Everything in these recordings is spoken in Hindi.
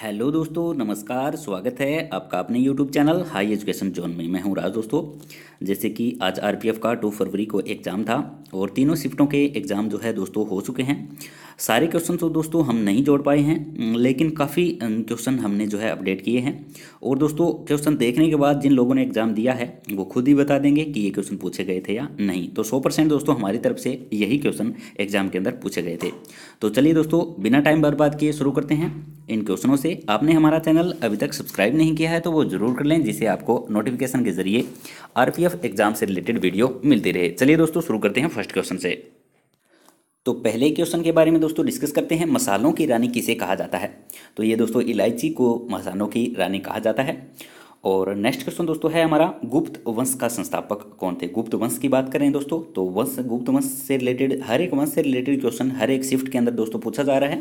हेलो दोस्तों नमस्कार स्वागत है आपका अपने YouTube channel high education zone में मैं हूं राज दोस्तों जैसे कि आज आरपीएफ का टू फरवरी को एग्ज़ाम था और तीनों शिफ्टों के एग्ज़ाम जो है दोस्तों हो चुके हैं सारे क्वेश्चन तो दोस्तों हम नहीं जोड़ पाए हैं लेकिन काफ़ी क्वेश्चन हमने जो है अपडेट किए हैं और दोस्तों क्वेश्चन देखने के बाद जिन लोगों ने एग्ज़ाम दिया है वो खुद ही बता देंगे कि ये क्वेश्चन पूछे गए थे या नहीं तो सौ परसेंट दोस्तों हमारी तरफ से यही क्वेश्चन एग्ज़ाम के अंदर पूछे गए थे तो चलिए दोस्तों बिना टाइम बर्बाद किए शुरू करते हैं इन क्वेश्चनों से आपने हमारा चैनल अभी तक सब्सक्राइब नहीं किया है तो वो जरूर कर लें जिससे आपको नोटिफिकेशन के जरिए आरपीएफ एग्जाम से रिलेटेड वीडियो मिलती रहे चलिए दोस्तों शुरू करते हैं फर्स्ट क्वेश्चन से तो पहले क्वेश्चन के बारे में दोस्तों डिस्कस करते हैं मसालों की रानी किसे कहा जाता है तो ये दोस्तों इलायची को मसालों की रानी कहा जाता है और नेक्स्ट क्वेश्चन दोस्तों है हमारा गुप्त वंश का संस्थापक कौन थे गुप्त वंश की बात करें दोस्तों तो वंश गुप्त वंश से रिलेटेड हर एक वंश से रिलेटेड क्वेश्चन हर एक शिफ्ट के अंदर दोस्तों पूछा जा रहा है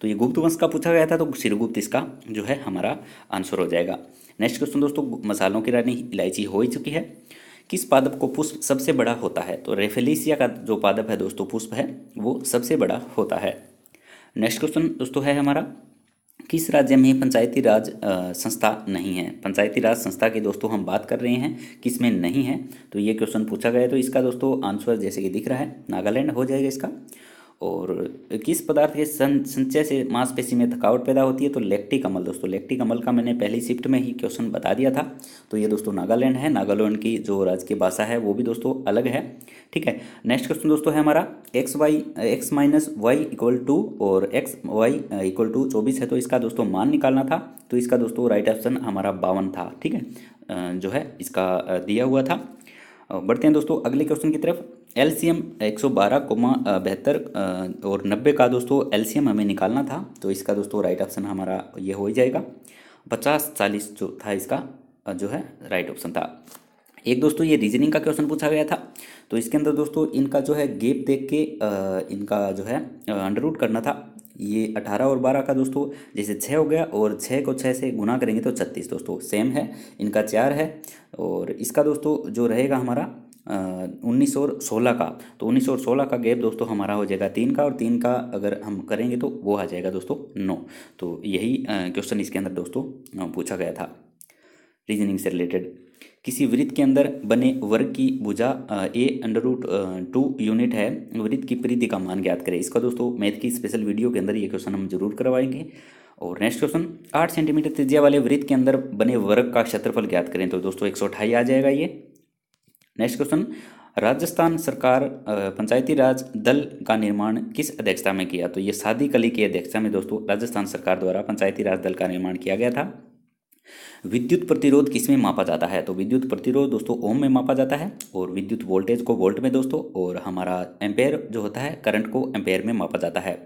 तो ये गुप्त वंश का पूछा गया था तो श्रीगुप्त इसका जो है हमारा आंसर हो जाएगा नेक्स्ट क्वेश्चन दोस्तों मसालों की रानी इलायची हो ही चुकी है किस पादप को पुष्प सबसे बड़ा होता है तो रेफेलिसिया का जो पादप है दोस्तों पुष्प है वो सबसे बड़ा होता है नेक्स्ट क्वेश्चन दोस्तों है हमारा किस राज्य में पंचायती राज संस्था नहीं है पंचायती राज संस्था की दोस्तों हम बात कर रहे हैं किस में नहीं है तो ये क्वेश्चन पूछा गया तो इसका दोस्तों आंसर जैसे कि दिख रहा है नागालैंड हो जाएगा इसका और किस पदार्थ के सं संचय से मांसपेशी में थकावट पैदा होती है तो लेक्टिक अमल दोस्तों लेक्टिक अमल का मैंने पहली शिफ्ट में ही क्वेश्चन बता दिया था तो ये दोस्तों नागालैंड है नागालैंड की जो राजकीय भाषा है वो भी दोस्तों अलग है ठीक है नेक्स्ट क्वेश्चन दोस्तों है हमारा x y x minus y equal to और एक्स वाई इक्वल टू चौबीस है तो इसका दोस्तों मान निकालना था तो इसका दोस्तों राइट ऑप्शन हमारा बावन था ठीक है जो है इसका दिया हुआ था बढ़ते हैं दोस्तों अगले क्वेश्चन की तरफ एल सी एम एक सौ बारह कोमा बेहतर और नब्बे का दोस्तों एल सी एम हमें निकालना था तो इसका दोस्तों राइट ऑप्शन हमारा ये हो ही जाएगा पचास चालीस जो था इसका जो है राइट ऑप्शन था एक दोस्तों ये रीजनिंग का क्वेश्चन पूछा गया था तो इसके अंदर दोस्तों इनका जो है गेप देख के इनका जो है अंडर रूट करना था ये अठारह और बारह का दोस्तों जैसे छः हो गया और छः को छः से गुना करेंगे तो छत्तीस दोस्तों सेम है इनका चार है और इसका दोस्तों जो रहेगा हमारा उन्नीस और सोलह का तो उन्नीस और सोलह का गैप दोस्तों हमारा हो जाएगा तीन का और तीन का अगर हम करेंगे तो वो आ जाएगा दोस्तों नौ तो यही क्वेश्चन इसके अंदर दोस्तों पूछा गया था रीजनिंग से रिलेटेड किसी वृत्त के अंदर बने वर्ग की भुजा a under root two unit है वृत्त की परिधि का मान ज्ञात करें इसका दोस्तों मैथ की स्पेशल वीडियो के अंदर ये क्वेश्चन हम जरूर करवाएंगे और नेक्स्ट क्वेश्चन आठ सेंटीमीटर त्रिज्या वाले वृत्त के अंदर बने वर्ग का क्षेत्रफल ज्ञात करें तो दोस्तों एक आ जाएगा ये नेक्स्ट क्वेश्चन राजस्थान सरकार पंचायती राज दल का निर्माण किस अध्यक्षता में किया तो ये सादी कली की अध्यक्षता में दोस्तों राजस्थान सरकार द्वारा पंचायती राज दल का निर्माण किया गया था विद्युत प्रतिरोध किस में मापा जाता है तो विद्युत प्रतिरोध दोस्तों ओम में मापा जाता है और विद्युत वोल्टेज को वोल्ट में दोस्तों और हमारा एम्पेयर जो होता है करंट को एम्पेयर में मापा जाता है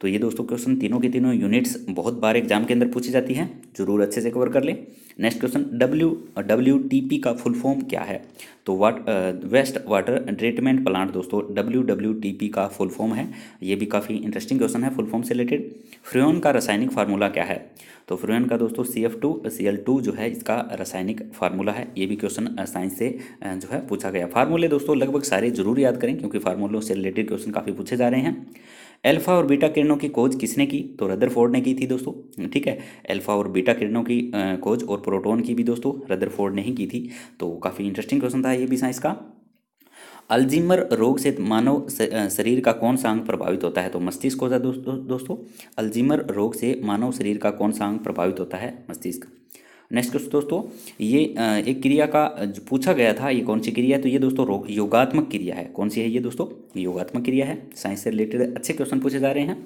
तो ये दोस्तों क्वेश्चन तीनों के तीनों यूनिट्स बहुत बार एग्जाम के अंदर पूछी जाती हैं जरूर अच्छे से कवर कर लें next question W W T P का फुल फॉर्म क्या है तो what waste water treatment plant दोस्तों डब्ल्यू डब्ल्यू टी पी का फुल फॉर्म है ये भी काफ़ी इंटरेस्टिंग क्वेश्चन है फुल फॉर्म से रिलेटेड फ्रियोन का रासायनिक फार्मूला क्या है तो फ्रियोन का दोस्तों C F two C L two जो है इसका रासायनिक फार्मूला है ये भी क्वेश्चन साइंस uh, से uh, जो है पूछा गया फार्मूले दोस्तों लगभग सारे जरूर याद करें क्योंकि फार्मूलों से रिलेटेड क्वेश्चन काफ़ी पूछे जा रहे हैं अल्फा और बीटा किरणों की खोज किसने की तो रदरफोर्ड ने की थी दोस्तों ठीक है अल्फा और बीटा किरणों की खोज और प्रोटोन की भी दोस्तों रदरफोर्ड ने ही की थी तो काफ़ी इंटरेस्टिंग क्वेश्चन था ये भी साइंस का अल्जीमर रोग से मानव शरीर का कौन सा अंग प्रभावित होता है तो मस्तिष्क होता है दोस्तों दोस्तों अल्जीमर रोग से मानव शरीर का कौन सा अंग प्रभावित होता है मस्तिष्क नेक्स्ट क्वेश्चन दोस्तों ये एक क्रिया का पूछा गया था ये कौन सी क्रिया है तो ये दोस्तों योगात्मक क्रिया है कौन सी है ये दोस्तों योगात्मक क्रिया है साइंस से रिलेटेड अच्छे क्वेश्चन पूछे जा रहे हैं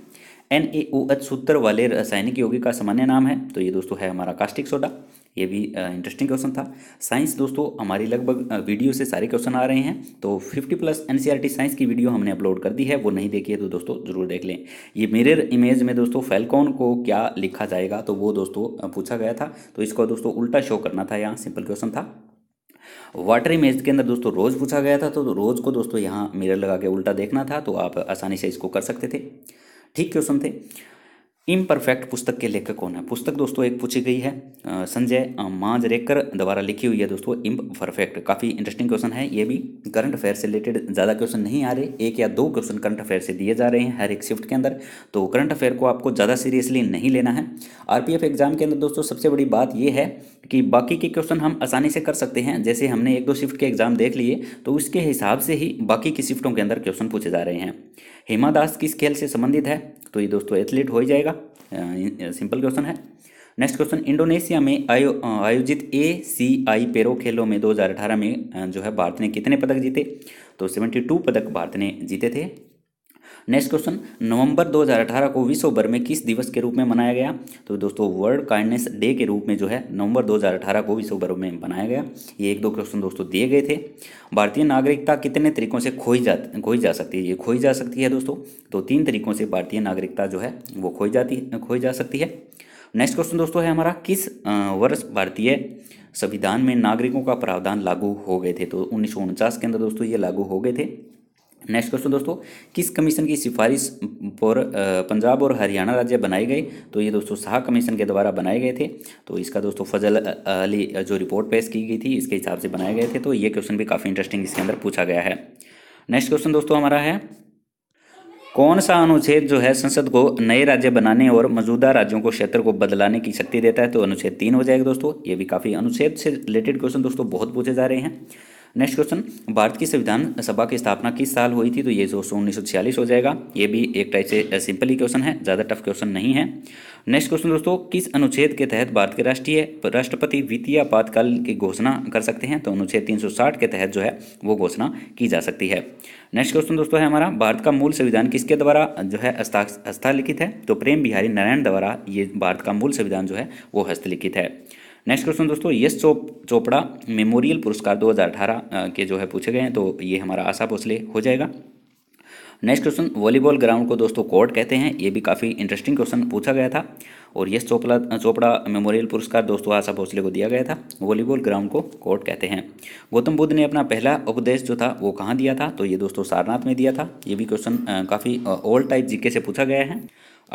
एन ए ओ एच सूत्र वाले रासायनिक यौगिक का सामान्य नाम है तो ये दोस्तों है हमारा कास्टिक सोडा ये भी इंटरेस्टिंग क्वेश्चन था साइंस दोस्तों हमारी लगभग वीडियो से सारे क्वेश्चन आ रहे हैं तो 50 प्लस एन साइंस की वीडियो हमने अपलोड कर दी है वो नहीं देखी है तो दोस्तों ज़रूर देख लें ये मिरर इमेज में दोस्तों फेलकॉन को क्या लिखा जाएगा तो वो दोस्तों पूछा गया था तो इसको दोस्तों उल्टा शो करना था यहाँ सिंपल क्वेश्चन था वाटर इमेज के अंदर दोस्तों रोज़ पूछा गया था तो रोज़ को दोस्तों यहाँ मिरर लगा के उल्टा देखना था तो आप आसानी से इसको कर सकते थे ठीक क्वेश्चन थे इम्परफेक्ट पुस्तक के लेखक कौन है पुस्तक दोस्तों एक पूछी गई है संजय मांझरेकर द्वारा लिखी हुई है दोस्तों इम परफेक्ट काफ़ी इंटरेस्टिंग क्वेश्चन है ये भी करंट अफेयर से रिलेटेड ज़्यादा क्वेश्चन नहीं आ रहे एक या दो क्वेश्चन करंट अफेयर से दिए जा रहे हैं हर एक शिफ्ट के अंदर तो करंट अफेयर को आपको ज़्यादा सीरियसली नहीं लेना है आर एग्जाम के अंदर दोस्तों सबसे बड़ी बात यह है कि बाकी के क्वेश्चन हम आसानी से कर सकते हैं जैसे हमने एक दो शिफ्ट के एग्जाम देख लिए तो उसके हिसाब से ही बाकी की शिफ्टों के अंदर क्वेश्चन पूछे जा रहे हैं हेमा दास किस खेल से संबंधित है तो ये दोस्तों एथलीट हो ही जाएगा सिंपल क्वेश्चन है नेक्स्ट क्वेश्चन इंडोनेशिया में आयो आयोजित ए सी आई पेरो खेलों में 2018 में जो है भारत ने कितने पदक जीते तो 72 पदक भारत ने जीते थे नेक्स्ट क्वेश्चन नवंबर 2018 को विश्व भर में किस दिवस के रूप में मनाया गया तो दोस्तों वर्ल्ड काइंडनेस डे के रूप में जो है नवंबर 2018 को विश्व भर में मनाया गया ये एक दो क्वेश्चन दोस्तों दिए गए थे भारतीय नागरिकता कितने तरीकों से खोई जा खोई जा सकती है ये खोई जा सकती है दोस्तों तो तीन तरीकों से भारतीय नागरिकता जो है वो खोई जाती खोई जा सकती है नेक्स्ट क्वेश्चन दोस्तों है हमारा किस वर्ष भारतीय संविधान में नागरिकों का प्रावधान लागू हो गए थे तो उन्नीस के अंदर दोस्तों ये लागू हो गए थे नेक्स्ट क्वेश्चन दोस्तों किस कमीशन की सिफारिश पर पंजाब और हरियाणा राज्य बनाए गए तो ये दोस्तों शाह कमीशन के द्वारा बनाए गए थे तो इसका दोस्तों फजल अली जो रिपोर्ट पेश की गई थी इसके हिसाब से बनाए गए थे तो ये क्वेश्चन भी काफ़ी इंटरेस्टिंग इसके अंदर पूछा गया है नेक्स्ट क्वेश्चन दोस्तों हमारा है कौन सा अनुच्छेद जो है संसद को नए राज्य बनाने और मौजूदा राज्यों को क्षेत्र को बदलाने की शक्ति देता है तो अनुच्छेद तीन हो जाएगा दोस्तों ये भी काफ़ी अनुच्छेद से रिलेटेड क्वेश्चन दोस्तों बहुत पूछे जा रहे हैं नेक्स्ट क्वेश्चन भारत की संविधान सभा की स्थापना किस साल हुई थी तो ये जो उन्नीस सौ छियालीस हो जाएगा ये भी एक टाइप से सिंपल ही क्वेश्चन है ज़्यादा टफ क्वेश्चन नहीं है नेक्स्ट क्वेश्चन दोस्तों किस अनुच्छेद के तहत भारत के राष्ट्रीय राष्ट्रपति वित्तीय आपातकाल की घोषणा कर सकते हैं तो अनुच्छेद तीन के तहत जो है वो घोषणा की जा सकती है नेक्स्ट क्वेश्चन दोस्तों है हमारा भारत का मूल संविधान किसके द्वारा जो है हस्तालिखित है तो प्रेम बिहारी नारायण द्वारा ये भारत का मूल संविधान जो है वो हस्तलिखित है नेक्स्ट क्वेश्चन दोस्तों यश चोप चोपड़ा मेमोरियल पुरस्कार 2018 के जो है पूछे गए हैं तो ये हमारा आशा भोसले हो जाएगा नेक्स्ट क्वेश्चन वॉलीबॉल ग्राउंड को दोस्तों कोर्ट कहते हैं ये भी काफ़ी इंटरेस्टिंग क्वेश्चन पूछा गया था और यश चोपड़ा चोपड़ा मेमोरियल पुरस्कार दोस्तों आशा भोसले को दिया गया था वॉलीबॉल ग्राउंड को कोर्ट कहते हैं गौतम बुद्ध ने अपना पहला उपदेश जो था वो कहाँ दिया था तो ये दोस्तों सारनाथ में दिया था ये भी क्वेश्चन काफ़ी ओल्ड टाइप जीके से पूछा गया है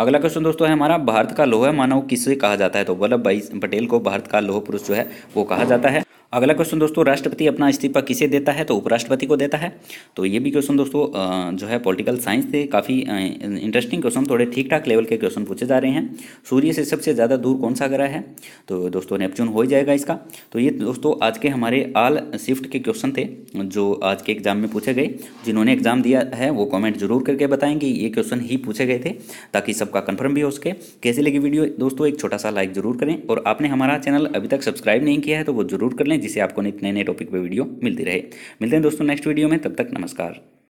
अगला क्वेश्चन दोस्तों है हमारा भारत का लोह मानव किसे कहा जाता है तो वल्लभ भाई पटेल को भारत का लोह पुरुष जो है वो कहा जाता है अगला क्वेश्चन दोस्तों राष्ट्रपति अपना इस्तीफा किसे देता है तो उपराष्ट्रपति को देता है तो ये भी क्वेश्चन दोस्तों जो है पॉलिटिकल साइंस से काफ़ी इंटरेस्टिंग क्वेश्चन थोड़े ठीक ठाक लेवल के क्वेश्चन पूछे जा रहे हैं सूर्य से सबसे ज़्यादा दूर कौन सा ग्रह है तो दोस्तों नेपच्यून हो ही जाएगा इसका तो ये दोस्तों आज के हमारे आल शिफ्ट के क्वेश्चन थे जो आज के एग्जाम में पूछे गए जिन्होंने एग्जाम दिया है वो कॉमेंट जरूर करके बताएंगे कि ये क्वेश्चन ही पूछे गए थे ताकि सबका कन्फर्म भी हो सके कैसे लगी वीडियो दोस्तों एक छोटा सा लाइक जरूर करें और आपने हमारा चैनल अभी तक सब्सक्राइब नहीं किया है तो वो जरूर कर लें जिससे आपको नए नए टॉपिक पर वीडियो मिलती रहे मिलते हैं दोस्तों नेक्स्ट वीडियो में तब तक नमस्कार